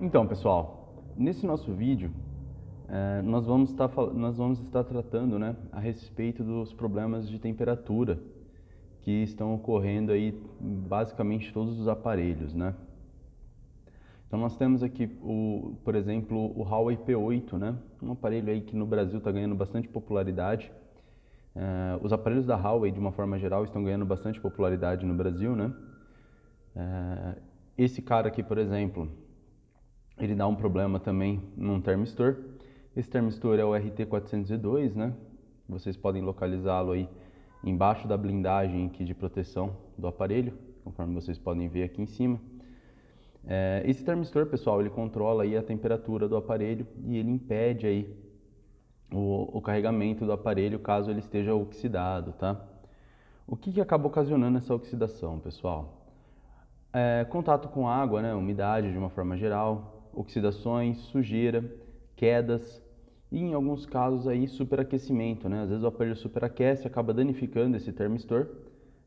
Então, pessoal, nesse nosso vídeo é, nós, vamos estar, tá nós vamos estar tratando né, a respeito dos problemas de temperatura que estão ocorrendo aí basicamente todos os aparelhos, né? Então nós temos aqui, o, por exemplo, o Huawei P8, né? Um aparelho aí que no Brasil está ganhando bastante popularidade. É, os aparelhos da Huawei, de uma forma geral, estão ganhando bastante popularidade no Brasil, né? É, esse cara aqui, por exemplo, ele dá um problema também num termistor. Esse termistor é o RT402, né? Vocês podem localizá-lo aí embaixo da blindagem aqui de proteção do aparelho, conforme vocês podem ver aqui em cima. É, esse termistor, pessoal, ele controla aí a temperatura do aparelho e ele impede aí o, o carregamento do aparelho caso ele esteja oxidado, tá? O que, que acaba ocasionando essa oxidação, pessoal? É, contato com água, né, umidade de uma forma geral, oxidações, sujeira, quedas e em alguns casos aí superaquecimento, né? Às vezes o aparelho superaquece, acaba danificando esse termistor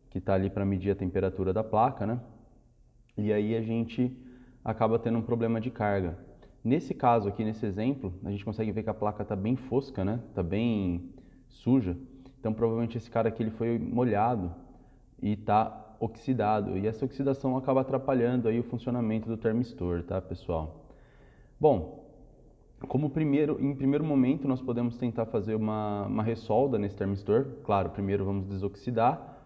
que está ali para medir a temperatura da placa, né? E aí a gente acaba tendo um problema de carga. Nesse caso aqui, nesse exemplo, a gente consegue ver que a placa está bem fosca, né? Está bem suja. Então provavelmente esse cara aqui ele foi molhado e está oxidado. E essa oxidação acaba atrapalhando aí o funcionamento do termistor, tá, pessoal? Bom, como primeiro, em primeiro momento nós podemos tentar fazer uma, uma ressolda nesse termistor. Claro, primeiro vamos desoxidar.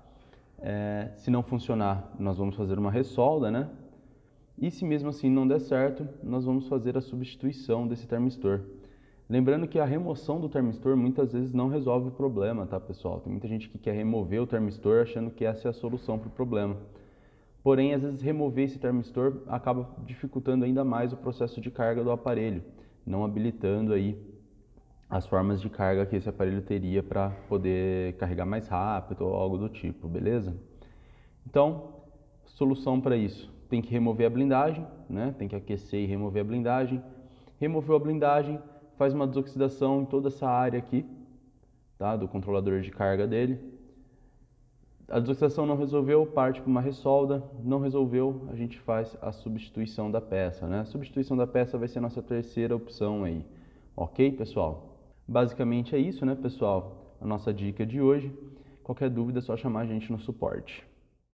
É, se não funcionar, nós vamos fazer uma ressolda, né? E se mesmo assim não der certo, nós vamos fazer a substituição desse termistor. Lembrando que a remoção do termistor muitas vezes não resolve o problema, tá pessoal? Tem muita gente que quer remover o termistor achando que essa é a solução para o problema. Porém, às vezes remover esse termistor acaba dificultando ainda mais o processo de carga do aparelho, não habilitando aí as formas de carga que esse aparelho teria para poder carregar mais rápido ou algo do tipo, beleza? Então, solução para isso, tem que remover a blindagem, né? Tem que aquecer e remover a blindagem. Removeu a blindagem, faz uma desoxidação em toda essa área aqui, tá? Do controlador de carga dele a desoxidação não resolveu, parte para uma ressolda. Não resolveu, a gente faz a substituição da peça. Né? A substituição da peça vai ser a nossa terceira opção aí. Ok, pessoal? Basicamente é isso, né, pessoal? A nossa dica de hoje. Qualquer dúvida é só chamar a gente no suporte.